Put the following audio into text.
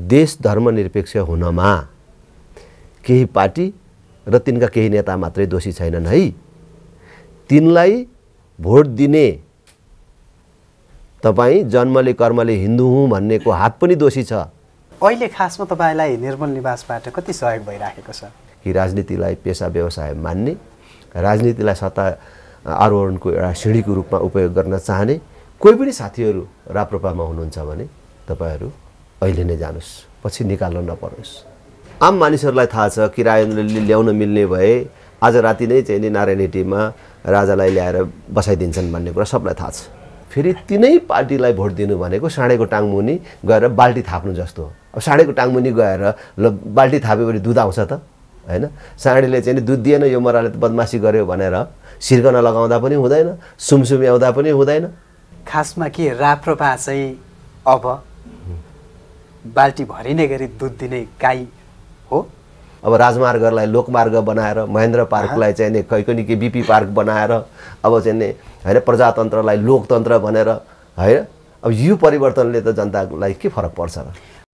देश धर्मनिरपेक्ष हुनमा केही पार्टी र तिनका केही नेता मात्रै दोषी छैनन् है तिनलाई भोट दिने तपाईँ जन्मले कर्मले हिन्दू हुँ भन्नेको हात पनि दोषी छ अहिले खासमा तपाईँलाई निर्मल निवासबाट कति सहयोग भइराखेको छ कि राजनीतिलाई पेसा व्यवसाय मान्ने राजनीतिलाई सत्ता आरोहणको एउटा सिँढीको रूपमा उपयोग गर्न चाहने कोही पनि साथीहरू राप्रपामा हुनुहुन्छ भने तपाईँहरू अहिले नै जानुहोस् पछि निकाल्न नपरोस् आम मानिसहरूलाई थाहा छ किरायनले ल्याउन मिल्ने भए आज राति नै चाहिँ नि नारायण हिटीमा राजालाई ल्याएर बसाइदिन्छन् भन्ने कुरा सबलाई थाहा छ फेरि तिनै पार्टीलाई भोट दिनु भनेको साँडेको टाङमुनि गएर बाल्टी थाप्नु जस्तो हो अब साँडेको टाङमुनि गएर ल बाल्टी भने दुध आउँछ त होइन साँडेले चाहिँ दुध दिएन यो मराले त बदमासी गर्यो भनेर सिर्कन लगाउँदा पनि हुँदैन आउँदा पनि हुँदैन खासमा के राप्रपा चाहिँ अब बाल्टी भरिने गरी दुध दिने गाई हो अब राजमार्गलाई लोकमार्ग बनाएर महेन्द्र पार्कलाई चाहिँ नि के बिपी पार्क बनाएर अब चाहिँ नि होइन प्रजातन्त्रलाई लोकतन्त्र भनेर होइन अब यो परिवर्तनले त जनतालाई के फरक पर्छ र